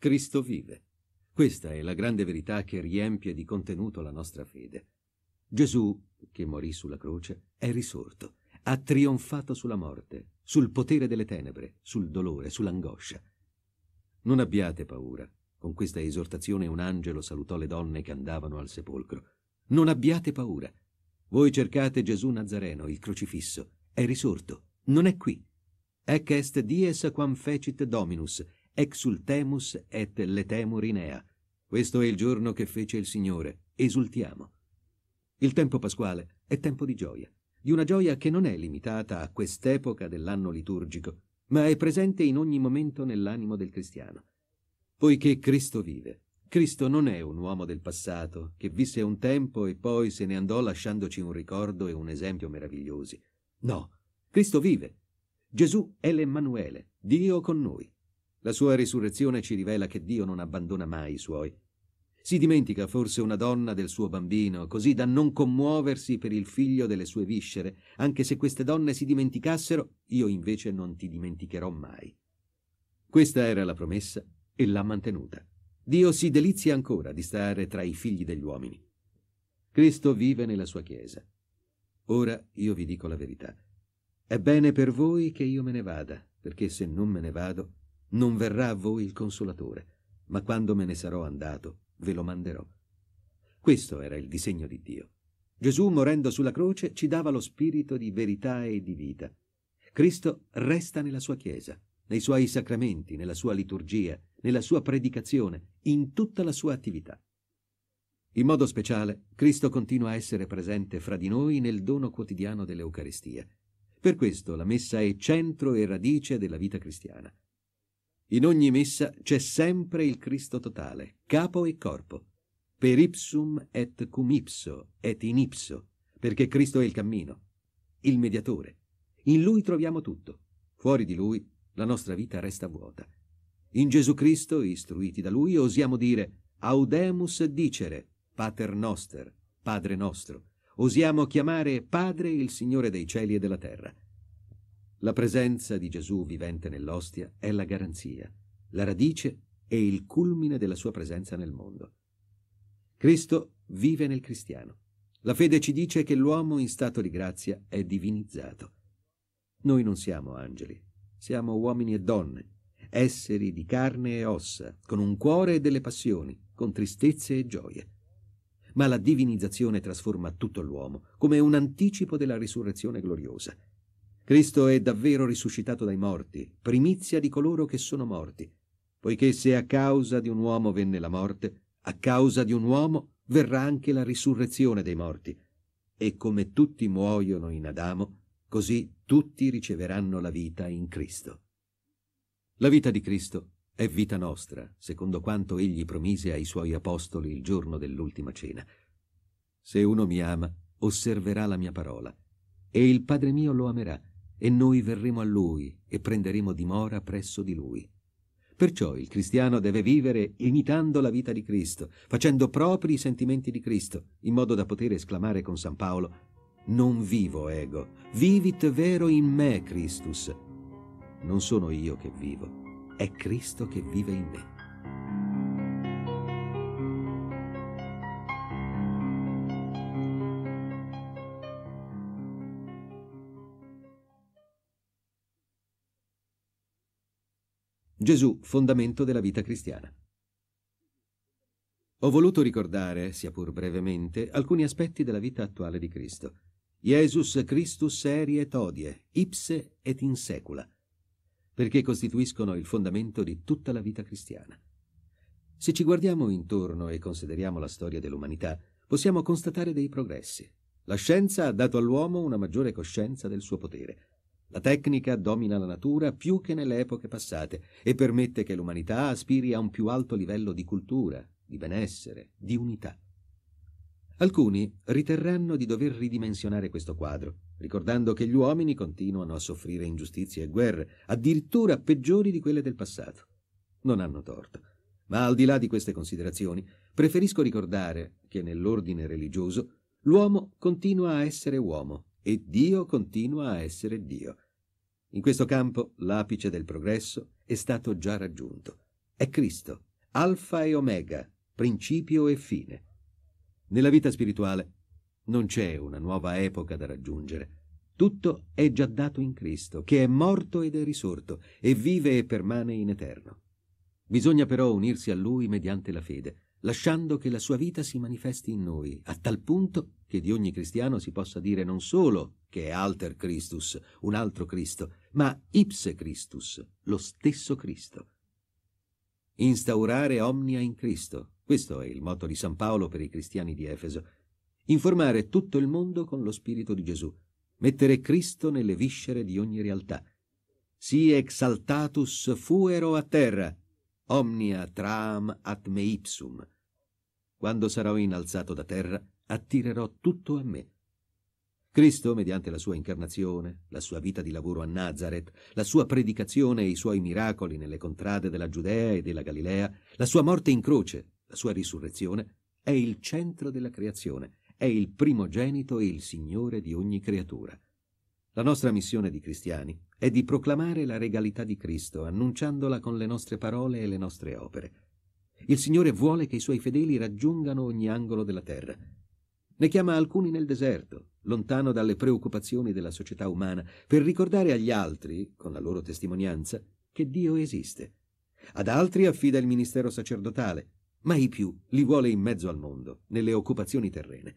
Cristo vive. Questa è la grande verità che riempie di contenuto la nostra fede. Gesù, che morì sulla croce, è risorto, ha trionfato sulla morte, sul potere delle tenebre, sul dolore, sull'angoscia. Non abbiate paura. Con questa esortazione un angelo salutò le donne che andavano al sepolcro. Non abbiate paura. Voi cercate Gesù Nazareno, il crocifisso. È risorto. Non è qui. Ec est dies quam fecit Dominus, Exultemus et letemur inea. Questo è il giorno che fece il Signore. Esultiamo. Il tempo pasquale è tempo di gioia, di una gioia che non è limitata a quest'epoca dell'anno liturgico, ma è presente in ogni momento nell'animo del cristiano. Poiché Cristo vive, Cristo non è un uomo del passato che visse un tempo e poi se ne andò lasciandoci un ricordo e un esempio meravigliosi. No, Cristo vive. Gesù è l'Emmanuele, Dio con noi. La sua risurrezione ci rivela che Dio non abbandona mai i suoi. Si dimentica forse una donna del suo bambino, così da non commuoversi per il figlio delle sue viscere, anche se queste donne si dimenticassero, io invece non ti dimenticherò mai. Questa era la promessa e l'ha mantenuta. Dio si delizia ancora di stare tra i figli degli uomini. Cristo vive nella sua Chiesa. Ora io vi dico la verità. È bene per voi che io me ne vada, perché se non me ne vado, non verrà a voi il consolatore, ma quando me ne sarò andato ve lo manderò. Questo era il disegno di Dio. Gesù, morendo sulla croce, ci dava lo spirito di verità e di vita. Cristo resta nella sua Chiesa, nei suoi sacramenti, nella sua liturgia, nella sua predicazione, in tutta la sua attività. In modo speciale, Cristo continua a essere presente fra di noi nel dono quotidiano dell'Eucaristia. Per questo la Messa è centro e radice della vita cristiana. In ogni messa c'è sempre il Cristo totale, capo e corpo. Per ipsum et cum ipso et in ipso, perché Cristo è il cammino, il mediatore. In lui troviamo tutto. Fuori di lui la nostra vita resta vuota. In Gesù Cristo, istruiti da lui, osiamo dire Audemus dicere, Pater noster, Padre nostro. Osiamo chiamare Padre il Signore dei cieli e della terra. La presenza di Gesù vivente nell'ostia è la garanzia, la radice e il culmine della sua presenza nel mondo. Cristo vive nel cristiano. La fede ci dice che l'uomo in stato di grazia è divinizzato. Noi non siamo angeli, siamo uomini e donne, esseri di carne e ossa, con un cuore e delle passioni, con tristezze e gioie. Ma la divinizzazione trasforma tutto l'uomo come un anticipo della risurrezione gloriosa. Cristo è davvero risuscitato dai morti, primizia di coloro che sono morti, poiché se a causa di un uomo venne la morte, a causa di un uomo verrà anche la risurrezione dei morti. E come tutti muoiono in Adamo, così tutti riceveranno la vita in Cristo. La vita di Cristo è vita nostra, secondo quanto egli promise ai suoi apostoli il giorno dell'ultima cena. Se uno mi ama, osserverà la mia parola, e il Padre mio lo amerà, e noi verremo a lui e prenderemo dimora presso di lui. Perciò il cristiano deve vivere imitando la vita di Cristo, facendo propri i sentimenti di Cristo, in modo da poter esclamare con San Paolo non vivo ego, vivit vero in me Christus. Non sono io che vivo, è Cristo che vive in me. Gesù, fondamento della vita cristiana. Ho voluto ricordare, sia pur brevemente, alcuni aspetti della vita attuale di Cristo. Jesus Christus eri et odie, ipse et in secula, perché costituiscono il fondamento di tutta la vita cristiana. Se ci guardiamo intorno e consideriamo la storia dell'umanità, possiamo constatare dei progressi. La scienza ha dato all'uomo una maggiore coscienza del suo potere. La tecnica domina la natura più che nelle epoche passate e permette che l'umanità aspiri a un più alto livello di cultura, di benessere, di unità. Alcuni riterranno di dover ridimensionare questo quadro, ricordando che gli uomini continuano a soffrire ingiustizie e guerre, addirittura peggiori di quelle del passato. Non hanno torto. Ma al di là di queste considerazioni, preferisco ricordare che nell'ordine religioso l'uomo continua a essere uomo e Dio continua a essere Dio. In questo campo l'apice del progresso è stato già raggiunto. È Cristo, alfa e omega, principio e fine. Nella vita spirituale non c'è una nuova epoca da raggiungere. Tutto è già dato in Cristo, che è morto ed è risorto, e vive e permane in eterno. Bisogna però unirsi a Lui mediante la fede, lasciando che la sua vita si manifesti in noi, a tal punto che di ogni cristiano si possa dire non solo che è alter Christus, un altro Cristo, ma ipse Christus, lo stesso Cristo. Instaurare omnia in Cristo, questo è il motto di San Paolo per i cristiani di Efeso. Informare tutto il mondo con lo Spirito di Gesù, mettere Cristo nelle viscere di ogni realtà. Si exaltatus fuero a terra, omnia tram at me ipsum. Quando sarò innalzato da terra, attirerò tutto a me. Cristo, mediante la sua incarnazione, la sua vita di lavoro a Nazareth, la sua predicazione e i suoi miracoli nelle contrade della Giudea e della Galilea, la sua morte in croce, la sua risurrezione, è il centro della creazione, è il primogenito e il Signore di ogni creatura. La nostra missione di cristiani è di proclamare la regalità di Cristo, annunciandola con le nostre parole e le nostre opere. Il Signore vuole che i suoi fedeli raggiungano ogni angolo della terra ne chiama alcuni nel deserto, lontano dalle preoccupazioni della società umana, per ricordare agli altri, con la loro testimonianza, che Dio esiste. Ad altri affida il ministero sacerdotale, ma i più li vuole in mezzo al mondo, nelle occupazioni terrene.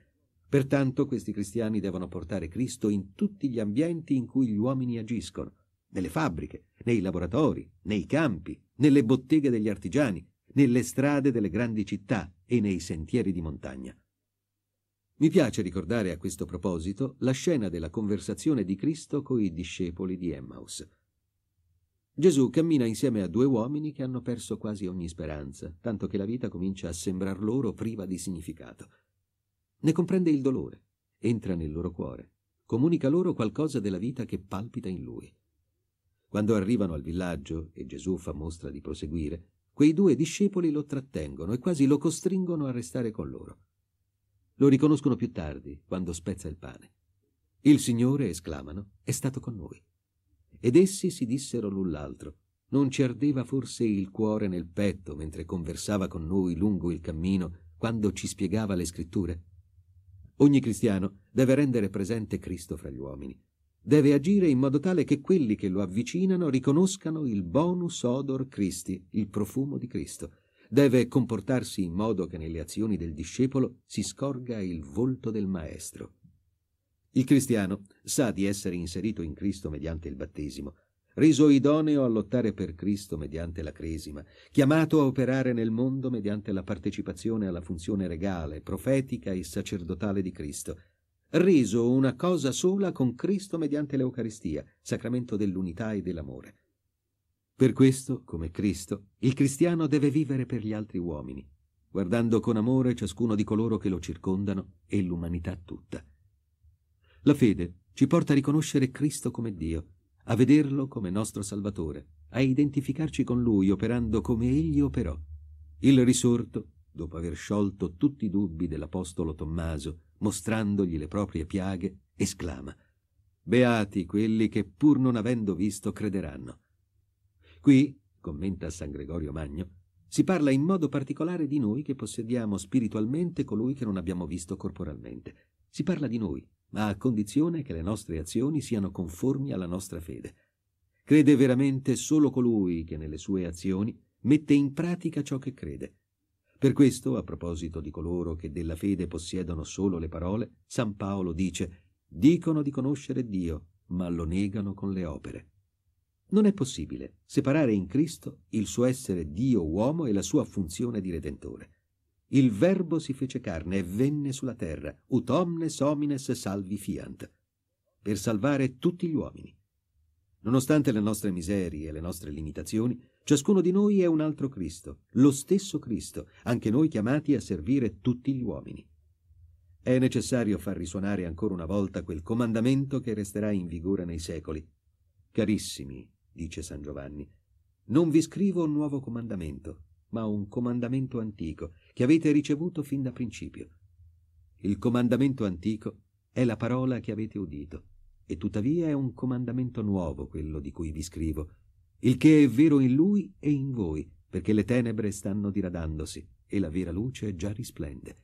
Pertanto questi cristiani devono portare Cristo in tutti gli ambienti in cui gli uomini agiscono, nelle fabbriche, nei laboratori, nei campi, nelle botteghe degli artigiani, nelle strade delle grandi città e nei sentieri di montagna. Mi piace ricordare a questo proposito la scena della conversazione di Cristo coi discepoli di Emmaus. Gesù cammina insieme a due uomini che hanno perso quasi ogni speranza, tanto che la vita comincia a sembrar loro priva di significato. Ne comprende il dolore, entra nel loro cuore, comunica loro qualcosa della vita che palpita in lui. Quando arrivano al villaggio, e Gesù fa mostra di proseguire, quei due discepoli lo trattengono e quasi lo costringono a restare con loro. Lo riconoscono più tardi, quando spezza il pane. Il Signore, esclamano, è stato con noi. Ed essi si dissero l'un l'altro. Non ci ardeva forse il cuore nel petto mentre conversava con noi lungo il cammino, quando ci spiegava le scritture? Ogni cristiano deve rendere presente Cristo fra gli uomini. Deve agire in modo tale che quelli che lo avvicinano riconoscano il bonus odor Christi, il profumo di Cristo, deve comportarsi in modo che nelle azioni del discepolo si scorga il volto del Maestro. Il cristiano sa di essere inserito in Cristo mediante il battesimo, reso idoneo a lottare per Cristo mediante la cresima, chiamato a operare nel mondo mediante la partecipazione alla funzione regale, profetica e sacerdotale di Cristo, reso una cosa sola con Cristo mediante l'Eucaristia, sacramento dell'unità e dell'amore. Per questo, come Cristo, il cristiano deve vivere per gli altri uomini, guardando con amore ciascuno di coloro che lo circondano e l'umanità tutta. La fede ci porta a riconoscere Cristo come Dio, a vederlo come nostro Salvatore, a identificarci con Lui operando come Egli operò. Il risorto, dopo aver sciolto tutti i dubbi dell'Apostolo Tommaso, mostrandogli le proprie piaghe, esclama Beati quelli che pur non avendo visto crederanno. Qui, commenta San Gregorio Magno, si parla in modo particolare di noi che possediamo spiritualmente colui che non abbiamo visto corporalmente. Si parla di noi, ma a condizione che le nostre azioni siano conformi alla nostra fede. Crede veramente solo colui che nelle sue azioni mette in pratica ciò che crede. Per questo, a proposito di coloro che della fede possiedono solo le parole, San Paolo dice Dicono di conoscere Dio, ma lo negano con le opere. Non è possibile separare in Cristo il suo essere Dio uomo e la sua funzione di Redentore. Il Verbo si fece carne e venne sulla terra, ut omnes homines salvi fiant, per salvare tutti gli uomini. Nonostante le nostre miserie e le nostre limitazioni, ciascuno di noi è un altro Cristo, lo stesso Cristo, anche noi chiamati a servire tutti gli uomini. È necessario far risuonare ancora una volta quel comandamento che resterà in vigore nei secoli. Carissimi, dice San Giovanni, non vi scrivo un nuovo comandamento, ma un comandamento antico che avete ricevuto fin da principio. Il comandamento antico è la parola che avete udito, e tuttavia è un comandamento nuovo quello di cui vi scrivo, il che è vero in lui e in voi, perché le tenebre stanno diradandosi e la vera luce già risplende.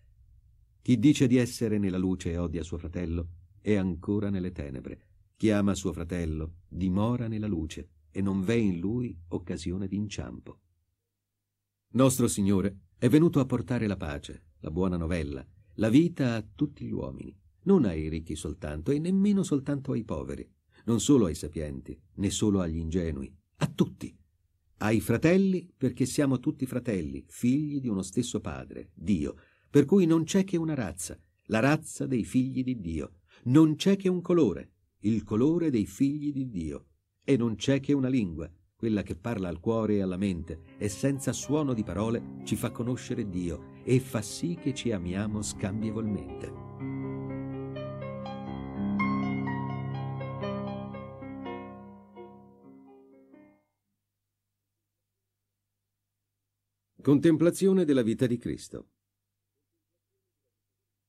Chi dice di essere nella luce e odia suo fratello è ancora nelle tenebre. Chi ama suo fratello dimora nella luce e non v'è in lui occasione d'inciampo. Nostro Signore è venuto a portare la pace, la buona novella, la vita a tutti gli uomini, non ai ricchi soltanto e nemmeno soltanto ai poveri, non solo ai sapienti, né solo agli ingenui, a tutti, ai fratelli perché siamo tutti fratelli, figli di uno stesso padre, Dio, per cui non c'è che una razza, la razza dei figli di Dio, non c'è che un colore, il colore dei figli di Dio, e non c'è che una lingua, quella che parla al cuore e alla mente, e senza suono di parole ci fa conoscere Dio e fa sì che ci amiamo scambievolmente. Contemplazione della vita di Cristo.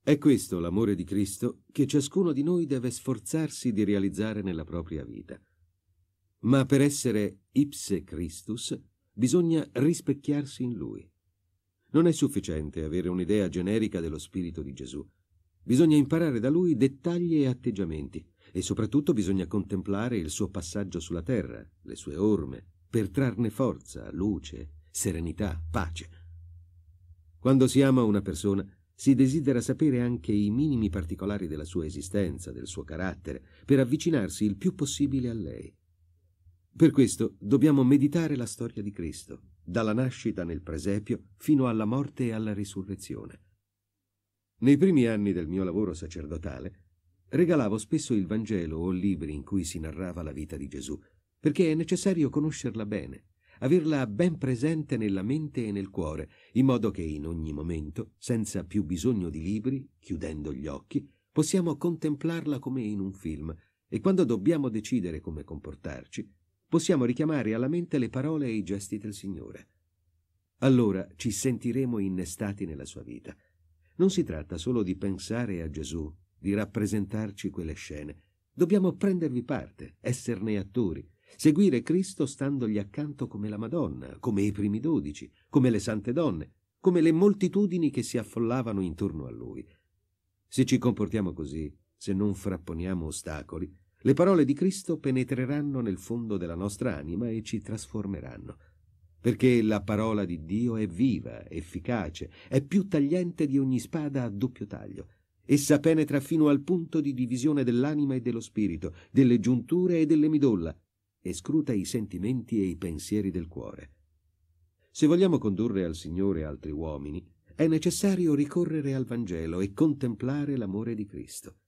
È questo l'amore di Cristo che ciascuno di noi deve sforzarsi di realizzare nella propria vita ma per essere ipse Christus bisogna rispecchiarsi in lui. Non è sufficiente avere un'idea generica dello spirito di Gesù. Bisogna imparare da lui dettagli e atteggiamenti e soprattutto bisogna contemplare il suo passaggio sulla terra, le sue orme, per trarne forza, luce, serenità, pace. Quando si ama una persona, si desidera sapere anche i minimi particolari della sua esistenza, del suo carattere, per avvicinarsi il più possibile a lei. Per questo dobbiamo meditare la storia di Cristo, dalla nascita nel presepio fino alla morte e alla risurrezione. Nei primi anni del mio lavoro sacerdotale, regalavo spesso il Vangelo o libri in cui si narrava la vita di Gesù, perché è necessario conoscerla bene, averla ben presente nella mente e nel cuore, in modo che in ogni momento, senza più bisogno di libri, chiudendo gli occhi, possiamo contemplarla come in un film e quando dobbiamo decidere come comportarci, possiamo richiamare alla mente le parole e i gesti del Signore. Allora ci sentiremo innestati nella sua vita. Non si tratta solo di pensare a Gesù, di rappresentarci quelle scene. Dobbiamo prendervi parte, esserne attori, seguire Cristo standogli accanto come la Madonna, come i primi dodici, come le sante donne, come le moltitudini che si affollavano intorno a lui. Se ci comportiamo così, se non frapponiamo ostacoli, le parole di Cristo penetreranno nel fondo della nostra anima e ci trasformeranno, perché la parola di Dio è viva, efficace, è più tagliente di ogni spada a doppio taglio. Essa penetra fino al punto di divisione dell'anima e dello spirito, delle giunture e delle midolla, e scruta i sentimenti e i pensieri del cuore. Se vogliamo condurre al Signore altri uomini, è necessario ricorrere al Vangelo e contemplare l'amore di Cristo.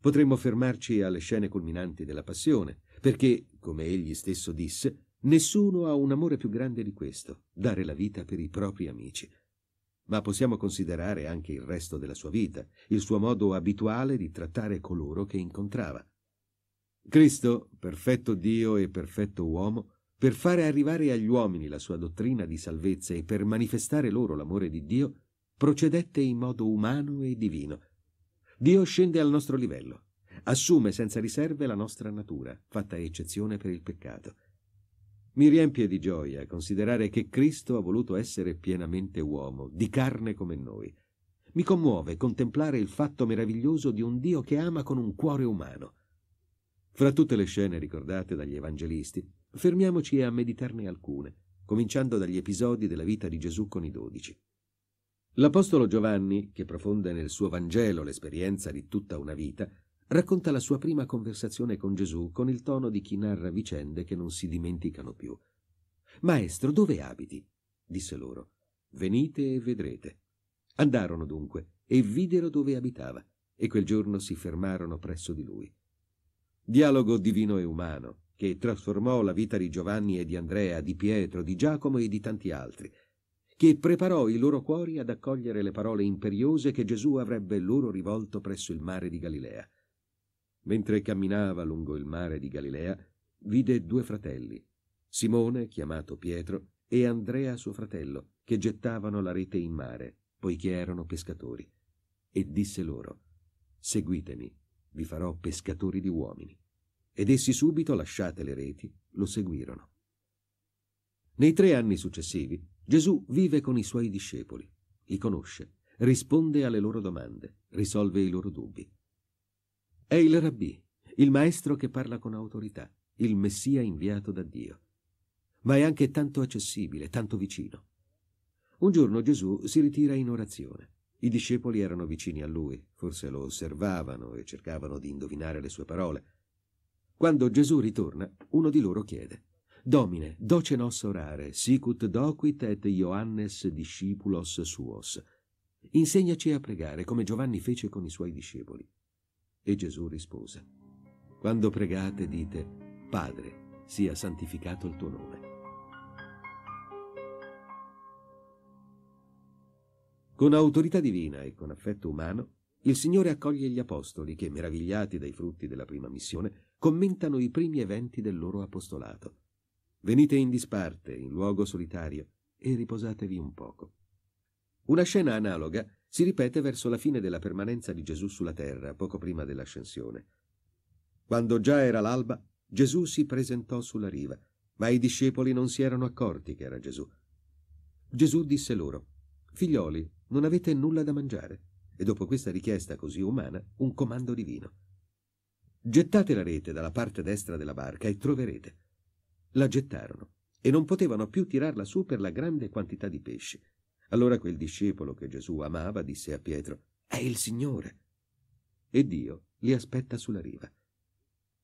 Potremmo fermarci alle scene culminanti della passione, perché, come egli stesso disse, nessuno ha un amore più grande di questo, dare la vita per i propri amici. Ma possiamo considerare anche il resto della sua vita, il suo modo abituale di trattare coloro che incontrava. Cristo, perfetto Dio e perfetto uomo, per fare arrivare agli uomini la sua dottrina di salvezza e per manifestare loro l'amore di Dio, procedette in modo umano e divino, Dio scende al nostro livello, assume senza riserve la nostra natura, fatta eccezione per il peccato. Mi riempie di gioia considerare che Cristo ha voluto essere pienamente uomo, di carne come noi. Mi commuove contemplare il fatto meraviglioso di un Dio che ama con un cuore umano. Fra tutte le scene ricordate dagli evangelisti, fermiamoci a meditarne alcune, cominciando dagli episodi della vita di Gesù con i dodici. L'Apostolo Giovanni, che profonda nel suo Vangelo l'esperienza di tutta una vita, racconta la sua prima conversazione con Gesù con il tono di chi narra vicende che non si dimenticano più. Maestro, dove abiti? disse loro. Venite e vedrete. Andarono dunque e videro dove abitava, e quel giorno si fermarono presso di lui. Dialogo divino e umano, che trasformò la vita di Giovanni e di Andrea, di Pietro, di Giacomo e di tanti altri, che preparò i loro cuori ad accogliere le parole imperiose che Gesù avrebbe loro rivolto presso il mare di Galilea. Mentre camminava lungo il mare di Galilea, vide due fratelli, Simone, chiamato Pietro, e Andrea suo fratello, che gettavano la rete in mare, poiché erano pescatori, e disse loro, Seguitemi, vi farò pescatori di uomini. Ed essi subito, lasciate le reti, lo seguirono. Nei tre anni successivi, Gesù vive con i suoi discepoli, li conosce, risponde alle loro domande, risolve i loro dubbi. È il rabbì, il maestro che parla con autorità, il messia inviato da Dio. Ma è anche tanto accessibile, tanto vicino. Un giorno Gesù si ritira in orazione. I discepoli erano vicini a lui, forse lo osservavano e cercavano di indovinare le sue parole. Quando Gesù ritorna, uno di loro chiede Domine, doce nos orare, sicut doquit et Ioannes discipulos suos. Insegnaci a pregare come Giovanni fece con i suoi discepoli. E Gesù rispose, Quando pregate dite, Padre, sia santificato il tuo nome. Con autorità divina e con affetto umano, il Signore accoglie gli apostoli che, meravigliati dai frutti della prima missione, commentano i primi eventi del loro apostolato. Venite in disparte, in luogo solitario, e riposatevi un poco. Una scena analoga si ripete verso la fine della permanenza di Gesù sulla terra, poco prima dell'ascensione. Quando già era l'alba, Gesù si presentò sulla riva, ma i discepoli non si erano accorti che era Gesù. Gesù disse loro, Figlioli, non avete nulla da mangiare? E dopo questa richiesta così umana, un comando divino. Gettate la rete dalla parte destra della barca e troverete. La gettarono e non potevano più tirarla su per la grande quantità di pesci. Allora quel discepolo che Gesù amava disse a Pietro, È il Signore. E Dio li aspetta sulla riva.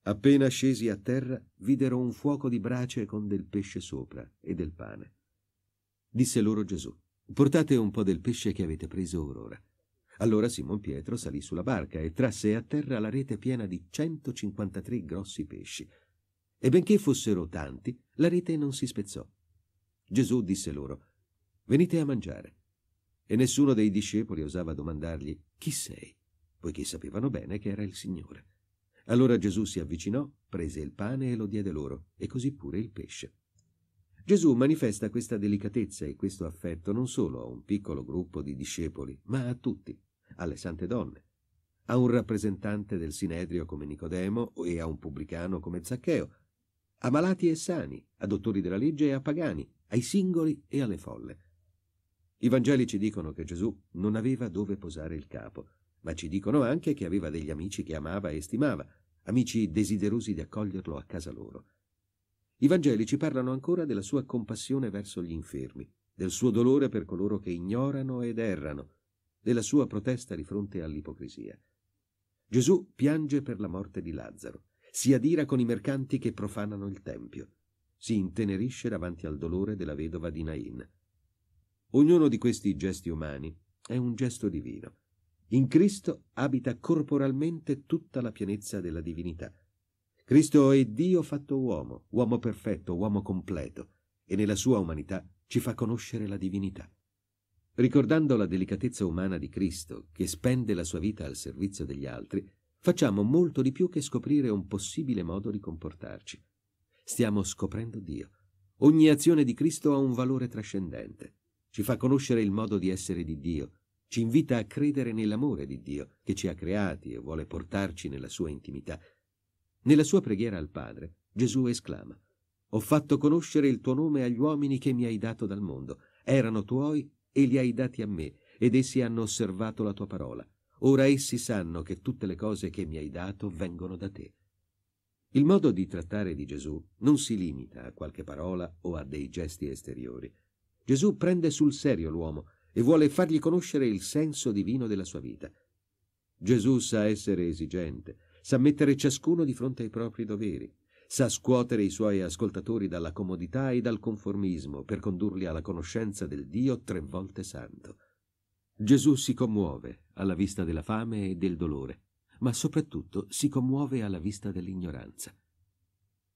Appena scesi a terra, videro un fuoco di brace con del pesce sopra e del pane. Disse loro Gesù, Portate un po' del pesce che avete preso ora. Allora Simon Pietro salì sulla barca e trasse a terra la rete piena di 153 grossi pesci. E benché fossero tanti, la rete non si spezzò. Gesù disse loro, venite a mangiare. E nessuno dei discepoli osava domandargli, chi sei? poiché sapevano bene che era il Signore. Allora Gesù si avvicinò, prese il pane e lo diede loro, e così pure il pesce. Gesù manifesta questa delicatezza e questo affetto non solo a un piccolo gruppo di discepoli, ma a tutti, alle sante donne, a un rappresentante del Sinedrio come Nicodemo e a un pubblicano come Zaccheo, a malati e sani, a dottori della legge e a pagani, ai singoli e alle folle. I Vangeli ci dicono che Gesù non aveva dove posare il capo, ma ci dicono anche che aveva degli amici che amava e stimava, amici desiderosi di accoglierlo a casa loro. I Vangeli ci parlano ancora della sua compassione verso gli infermi, del suo dolore per coloro che ignorano ed errano, della sua protesta di fronte all'ipocrisia. Gesù piange per la morte di Lazzaro si adira con i mercanti che profanano il tempio, si intenerisce davanti al dolore della vedova di Nain. Ognuno di questi gesti umani è un gesto divino. In Cristo abita corporalmente tutta la pienezza della divinità. Cristo è Dio fatto uomo, uomo perfetto, uomo completo, e nella sua umanità ci fa conoscere la divinità. Ricordando la delicatezza umana di Cristo, che spende la sua vita al servizio degli altri, Facciamo molto di più che scoprire un possibile modo di comportarci. Stiamo scoprendo Dio. Ogni azione di Cristo ha un valore trascendente. Ci fa conoscere il modo di essere di Dio, ci invita a credere nell'amore di Dio che ci ha creati e vuole portarci nella sua intimità. Nella sua preghiera al Padre, Gesù esclama, Ho fatto conoscere il tuo nome agli uomini che mi hai dato dal mondo, erano tuoi e li hai dati a me, ed essi hanno osservato la tua parola. Ora essi sanno che tutte le cose che mi hai dato vengono da te. Il modo di trattare di Gesù non si limita a qualche parola o a dei gesti esteriori. Gesù prende sul serio l'uomo e vuole fargli conoscere il senso divino della sua vita. Gesù sa essere esigente, sa mettere ciascuno di fronte ai propri doveri, sa scuotere i suoi ascoltatori dalla comodità e dal conformismo per condurli alla conoscenza del Dio tre volte santo. Gesù si commuove alla vista della fame e del dolore, ma soprattutto si commuove alla vista dell'ignoranza.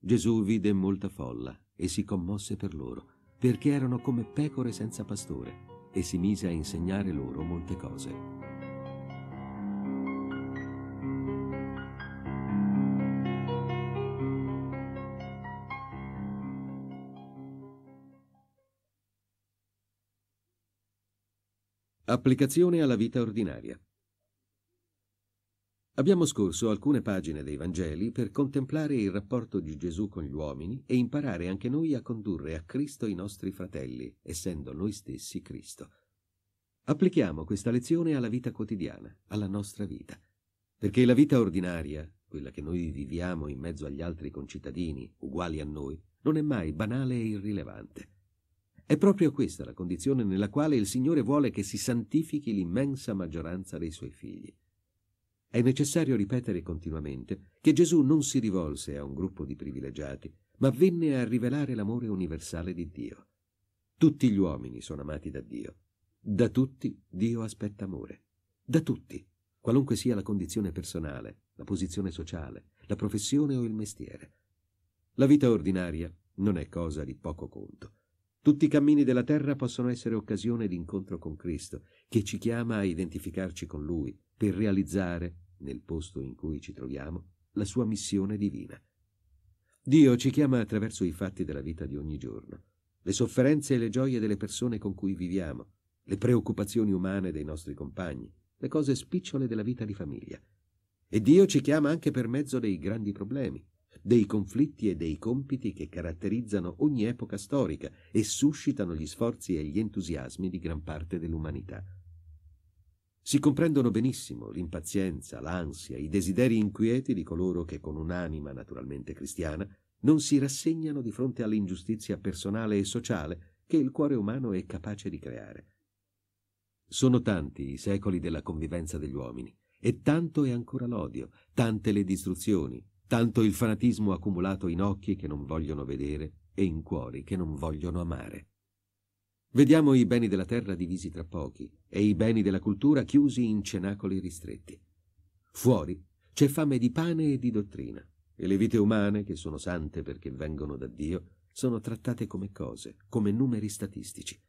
Gesù vide molta folla e si commosse per loro, perché erano come pecore senza pastore, e si mise a insegnare loro molte cose. Applicazione alla vita ordinaria. Abbiamo scorso alcune pagine dei Vangeli per contemplare il rapporto di Gesù con gli uomini e imparare anche noi a condurre a Cristo i nostri fratelli, essendo noi stessi Cristo. Applichiamo questa lezione alla vita quotidiana, alla nostra vita, perché la vita ordinaria, quella che noi viviamo in mezzo agli altri concittadini, uguali a noi, non è mai banale e irrilevante. È proprio questa la condizione nella quale il Signore vuole che si santifichi l'immensa maggioranza dei suoi figli. È necessario ripetere continuamente che Gesù non si rivolse a un gruppo di privilegiati, ma venne a rivelare l'amore universale di Dio. Tutti gli uomini sono amati da Dio. Da tutti Dio aspetta amore. Da tutti, qualunque sia la condizione personale, la posizione sociale, la professione o il mestiere. La vita ordinaria non è cosa di poco conto. Tutti i cammini della terra possono essere occasione di incontro con Cristo, che ci chiama a identificarci con Lui per realizzare, nel posto in cui ci troviamo, la sua missione divina. Dio ci chiama attraverso i fatti della vita di ogni giorno, le sofferenze e le gioie delle persone con cui viviamo, le preoccupazioni umane dei nostri compagni, le cose spicciole della vita di famiglia. E Dio ci chiama anche per mezzo dei grandi problemi, dei conflitti e dei compiti che caratterizzano ogni epoca storica e suscitano gli sforzi e gli entusiasmi di gran parte dell'umanità. Si comprendono benissimo l'impazienza, l'ansia, i desideri inquieti di coloro che con un'anima naturalmente cristiana non si rassegnano di fronte all'ingiustizia personale e sociale che il cuore umano è capace di creare. Sono tanti i secoli della convivenza degli uomini, e tanto è ancora l'odio, tante le distruzioni, tanto il fanatismo accumulato in occhi che non vogliono vedere e in cuori che non vogliono amare. Vediamo i beni della terra divisi tra pochi e i beni della cultura chiusi in cenacoli ristretti. Fuori c'è fame di pane e di dottrina, e le vite umane, che sono sante perché vengono da Dio, sono trattate come cose, come numeri statistici.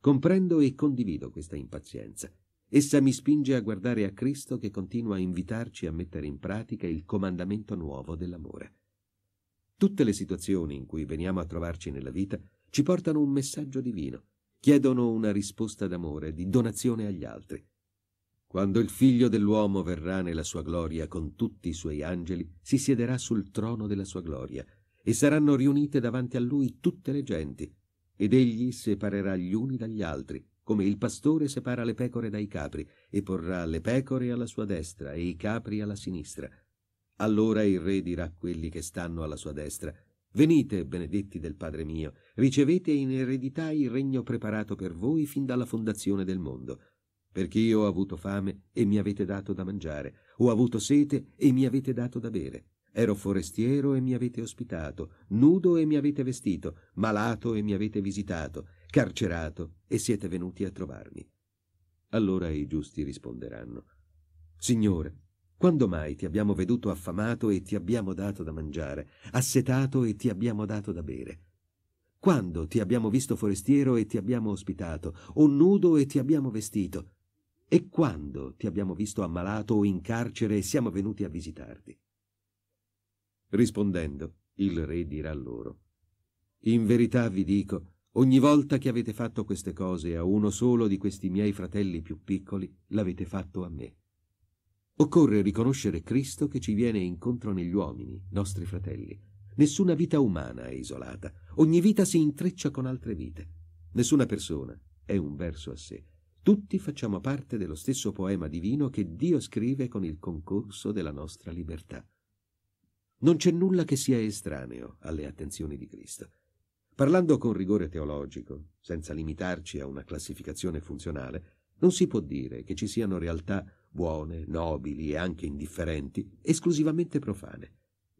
Comprendo e condivido questa impazienza, Essa mi spinge a guardare a Cristo che continua a invitarci a mettere in pratica il comandamento nuovo dell'amore. Tutte le situazioni in cui veniamo a trovarci nella vita ci portano un messaggio divino, chiedono una risposta d'amore, di donazione agli altri. Quando il figlio dell'uomo verrà nella sua gloria con tutti i suoi angeli, si siederà sul trono della sua gloria, e saranno riunite davanti a lui tutte le genti, ed egli separerà gli uni dagli altri, come il pastore separa le pecore dai capri e porrà le pecore alla sua destra e i capri alla sinistra. Allora il re dirà a quelli che stanno alla sua destra Venite, benedetti del Padre mio, ricevete in eredità il regno preparato per voi fin dalla fondazione del mondo. Perché io ho avuto fame e mi avete dato da mangiare, ho avuto sete e mi avete dato da bere, ero forestiero e mi avete ospitato, nudo e mi avete vestito, malato e mi avete visitato, carcerato e siete venuti a trovarmi. Allora i giusti risponderanno, Signore, quando mai ti abbiamo veduto affamato e ti abbiamo dato da mangiare, assetato e ti abbiamo dato da bere? Quando ti abbiamo visto forestiero e ti abbiamo ospitato, o nudo e ti abbiamo vestito? E quando ti abbiamo visto ammalato o in carcere e siamo venuti a visitarti? Rispondendo, il re dirà loro, In verità vi dico, Ogni volta che avete fatto queste cose a uno solo di questi miei fratelli più piccoli, l'avete fatto a me. Occorre riconoscere Cristo che ci viene incontro negli uomini, nostri fratelli. Nessuna vita umana è isolata, ogni vita si intreccia con altre vite. Nessuna persona è un verso a sé. Tutti facciamo parte dello stesso poema divino che Dio scrive con il concorso della nostra libertà. Non c'è nulla che sia estraneo alle attenzioni di Cristo. Parlando con rigore teologico, senza limitarci a una classificazione funzionale, non si può dire che ci siano realtà buone, nobili e anche indifferenti, esclusivamente profane,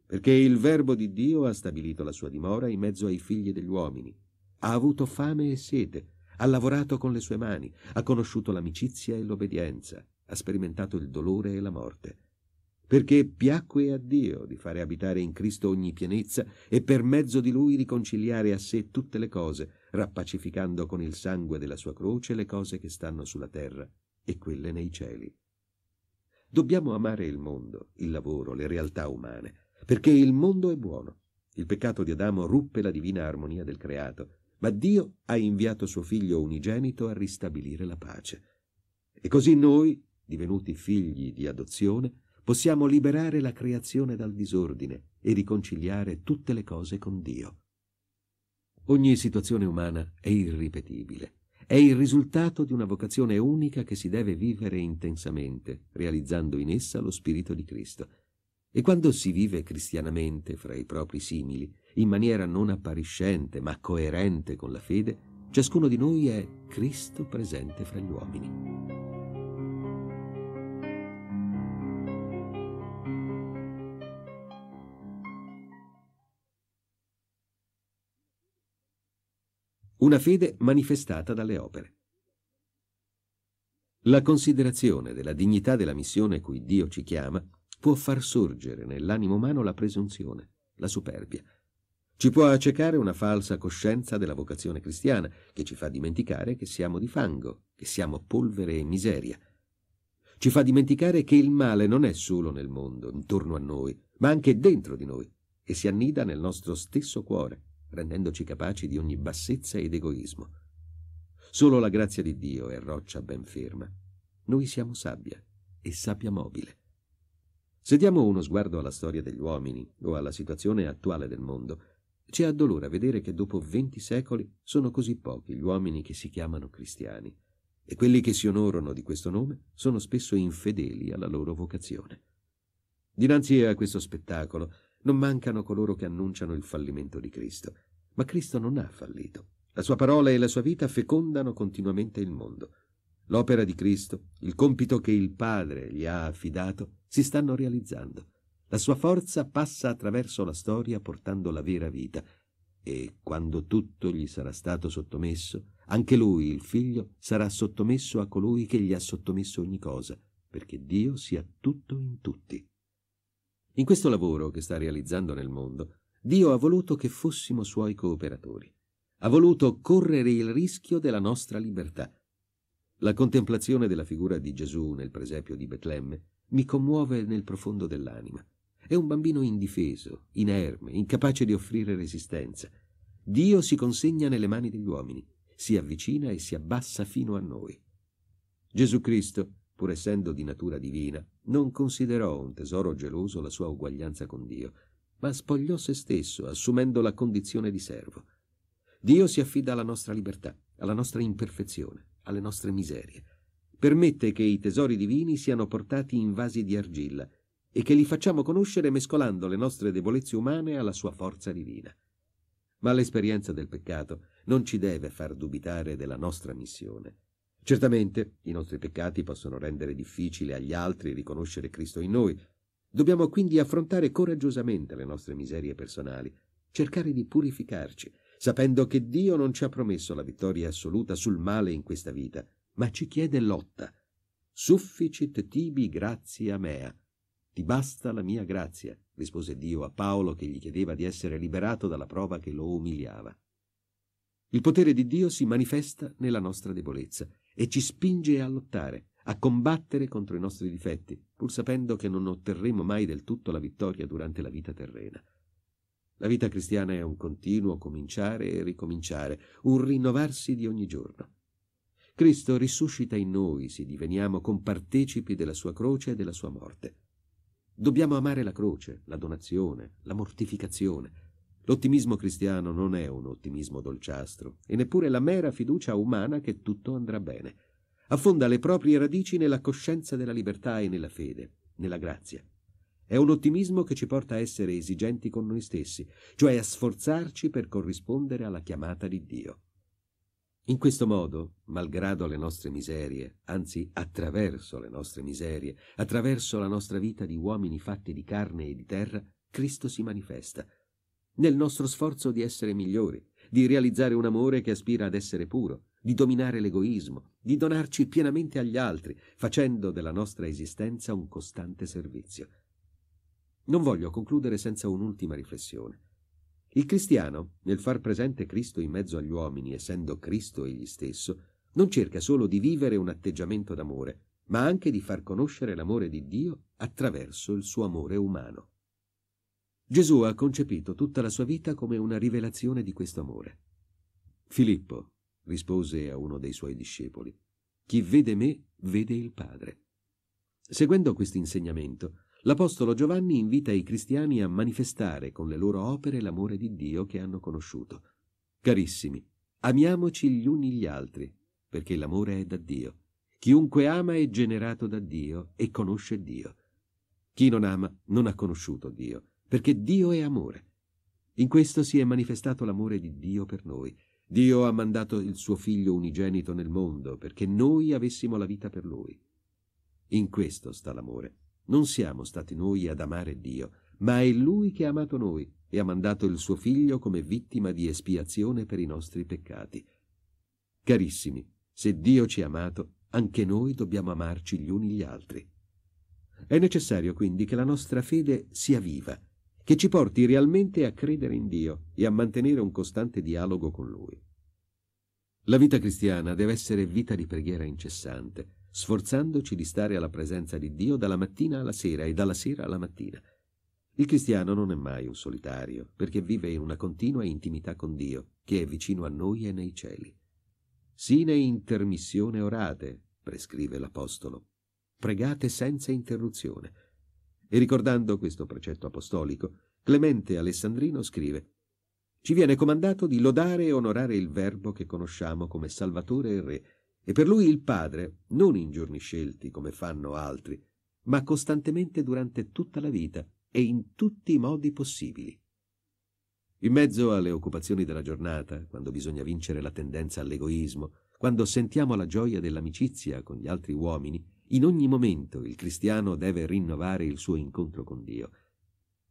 perché il Verbo di Dio ha stabilito la sua dimora in mezzo ai figli degli uomini, ha avuto fame e sete, ha lavorato con le sue mani, ha conosciuto l'amicizia e l'obbedienza, ha sperimentato il dolore e la morte, perché piacque a Dio di fare abitare in Cristo ogni pienezza e per mezzo di lui riconciliare a sé tutte le cose, rappacificando con il sangue della sua croce le cose che stanno sulla terra e quelle nei cieli. Dobbiamo amare il mondo, il lavoro, le realtà umane, perché il mondo è buono. Il peccato di Adamo ruppe la divina armonia del creato, ma Dio ha inviato suo figlio unigenito a ristabilire la pace. E così noi, divenuti figli di adozione, possiamo liberare la creazione dal disordine e riconciliare tutte le cose con Dio. Ogni situazione umana è irripetibile. È il risultato di una vocazione unica che si deve vivere intensamente, realizzando in essa lo Spirito di Cristo. E quando si vive cristianamente fra i propri simili, in maniera non appariscente ma coerente con la fede, ciascuno di noi è Cristo presente fra gli uomini. una fede manifestata dalle opere. La considerazione della dignità della missione cui Dio ci chiama può far sorgere nell'animo umano la presunzione, la superbia. Ci può accecare una falsa coscienza della vocazione cristiana, che ci fa dimenticare che siamo di fango, che siamo polvere e miseria. Ci fa dimenticare che il male non è solo nel mondo, intorno a noi, ma anche dentro di noi, e si annida nel nostro stesso cuore, rendendoci capaci di ogni bassezza ed egoismo. Solo la grazia di Dio è roccia ben ferma. Noi siamo sabbia e sabbia mobile. Se diamo uno sguardo alla storia degli uomini o alla situazione attuale del mondo, ci addolora vedere che dopo venti secoli sono così pochi gli uomini che si chiamano cristiani e quelli che si onorano di questo nome sono spesso infedeli alla loro vocazione. Dinanzi a questo spettacolo non mancano coloro che annunciano il fallimento di Cristo ma Cristo non ha fallito. La sua parola e la sua vita fecondano continuamente il mondo. L'opera di Cristo, il compito che il Padre gli ha affidato, si stanno realizzando. La sua forza passa attraverso la storia portando la vera vita e quando tutto gli sarà stato sottomesso, anche lui, il figlio, sarà sottomesso a colui che gli ha sottomesso ogni cosa, perché Dio sia tutto in tutti. In questo lavoro che sta realizzando nel mondo, Dio ha voluto che fossimo suoi cooperatori. Ha voluto correre il rischio della nostra libertà. La contemplazione della figura di Gesù nel presepio di Betlemme mi commuove nel profondo dell'anima. È un bambino indifeso, inerme, incapace di offrire resistenza. Dio si consegna nelle mani degli uomini, si avvicina e si abbassa fino a noi. Gesù Cristo, pur essendo di natura divina, non considerò un tesoro geloso la sua uguaglianza con Dio, ma spogliò se stesso, assumendo la condizione di servo. Dio si affida alla nostra libertà, alla nostra imperfezione, alle nostre miserie. Permette che i tesori divini siano portati in vasi di argilla e che li facciamo conoscere mescolando le nostre debolezze umane alla sua forza divina. Ma l'esperienza del peccato non ci deve far dubitare della nostra missione. Certamente i nostri peccati possono rendere difficile agli altri riconoscere Cristo in noi, Dobbiamo quindi affrontare coraggiosamente le nostre miserie personali, cercare di purificarci, sapendo che Dio non ci ha promesso la vittoria assoluta sul male in questa vita, ma ci chiede lotta. Sufficit tibi grazia mea. Ti basta la mia grazia, rispose Dio a Paolo che gli chiedeva di essere liberato dalla prova che lo umiliava. Il potere di Dio si manifesta nella nostra debolezza e ci spinge a lottare, a combattere contro i nostri difetti, pur sapendo che non otterremo mai del tutto la vittoria durante la vita terrena. La vita cristiana è un continuo cominciare e ricominciare, un rinnovarsi di ogni giorno. Cristo risuscita in noi se diveniamo compartecipi della sua croce e della sua morte. Dobbiamo amare la croce, la donazione, la mortificazione. L'ottimismo cristiano non è un ottimismo dolciastro e neppure la mera fiducia umana che tutto andrà bene affonda le proprie radici nella coscienza della libertà e nella fede, nella grazia. È un ottimismo che ci porta a essere esigenti con noi stessi, cioè a sforzarci per corrispondere alla chiamata di Dio. In questo modo, malgrado le nostre miserie, anzi attraverso le nostre miserie, attraverso la nostra vita di uomini fatti di carne e di terra, Cristo si manifesta, nel nostro sforzo di essere migliori, di realizzare un amore che aspira ad essere puro, di dominare l'egoismo, di donarci pienamente agli altri, facendo della nostra esistenza un costante servizio. Non voglio concludere senza un'ultima riflessione. Il cristiano, nel far presente Cristo in mezzo agli uomini, essendo Cristo egli stesso, non cerca solo di vivere un atteggiamento d'amore, ma anche di far conoscere l'amore di Dio attraverso il suo amore umano. Gesù ha concepito tutta la sua vita come una rivelazione di questo amore. Filippo, rispose a uno dei suoi discepoli. Chi vede me vede il Padre. Seguendo questo insegnamento, l'Apostolo Giovanni invita i cristiani a manifestare con le loro opere l'amore di Dio che hanno conosciuto. Carissimi, amiamoci gli uni gli altri, perché l'amore è da Dio. Chiunque ama è generato da Dio e conosce Dio. Chi non ama non ha conosciuto Dio, perché Dio è amore. In questo si è manifestato l'amore di Dio per noi, Dio ha mandato il suo figlio unigenito nel mondo perché noi avessimo la vita per lui. In questo sta l'amore. Non siamo stati noi ad amare Dio, ma è Lui che ha amato noi e ha mandato il suo figlio come vittima di espiazione per i nostri peccati. Carissimi, se Dio ci ha amato, anche noi dobbiamo amarci gli uni gli altri. È necessario quindi che la nostra fede sia viva che ci porti realmente a credere in Dio e a mantenere un costante dialogo con Lui. La vita cristiana deve essere vita di preghiera incessante, sforzandoci di stare alla presenza di Dio dalla mattina alla sera e dalla sera alla mattina. Il cristiano non è mai un solitario, perché vive in una continua intimità con Dio, che è vicino a noi e nei cieli. Sine intermissione orate, prescrive l'Apostolo. Pregate senza interruzione. E ricordando questo precetto apostolico, Clemente Alessandrino scrive Ci viene comandato di lodare e onorare il Verbo che conosciamo come Salvatore e Re, e per lui il Padre, non in giorni scelti come fanno altri, ma costantemente durante tutta la vita e in tutti i modi possibili. In mezzo alle occupazioni della giornata, quando bisogna vincere la tendenza all'egoismo, quando sentiamo la gioia dell'amicizia con gli altri uomini, in ogni momento il cristiano deve rinnovare il suo incontro con Dio.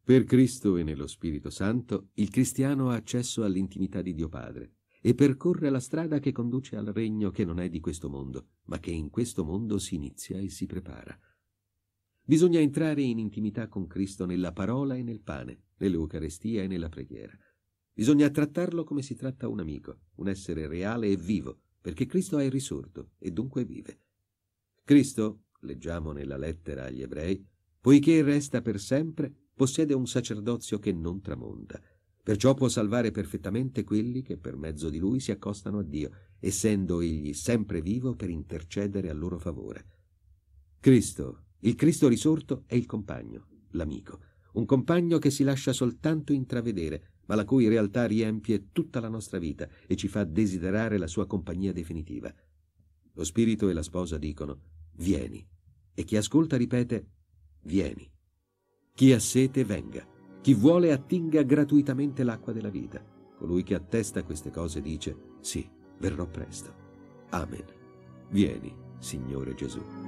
Per Cristo e nello Spirito Santo il cristiano ha accesso all'intimità di Dio Padre e percorre la strada che conduce al regno che non è di questo mondo, ma che in questo mondo si inizia e si prepara. Bisogna entrare in intimità con Cristo nella parola e nel pane, nell'Eucarestia e nella preghiera. Bisogna trattarlo come si tratta un amico, un essere reale e vivo, perché Cristo è risorto e dunque vive. Cristo, leggiamo nella lettera agli ebrei, poiché resta per sempre, possiede un sacerdozio che non tramonta. Perciò può salvare perfettamente quelli che per mezzo di lui si accostano a Dio, essendo egli sempre vivo per intercedere a loro favore. Cristo, il Cristo risorto, è il compagno, l'amico, un compagno che si lascia soltanto intravedere, ma la cui realtà riempie tutta la nostra vita e ci fa desiderare la sua compagnia definitiva. Lo spirito e la sposa dicono vieni, e chi ascolta ripete, vieni. Chi ha sete, venga. Chi vuole attinga gratuitamente l'acqua della vita. Colui che attesta queste cose dice, sì, verrò presto. Amen. Vieni, Signore Gesù.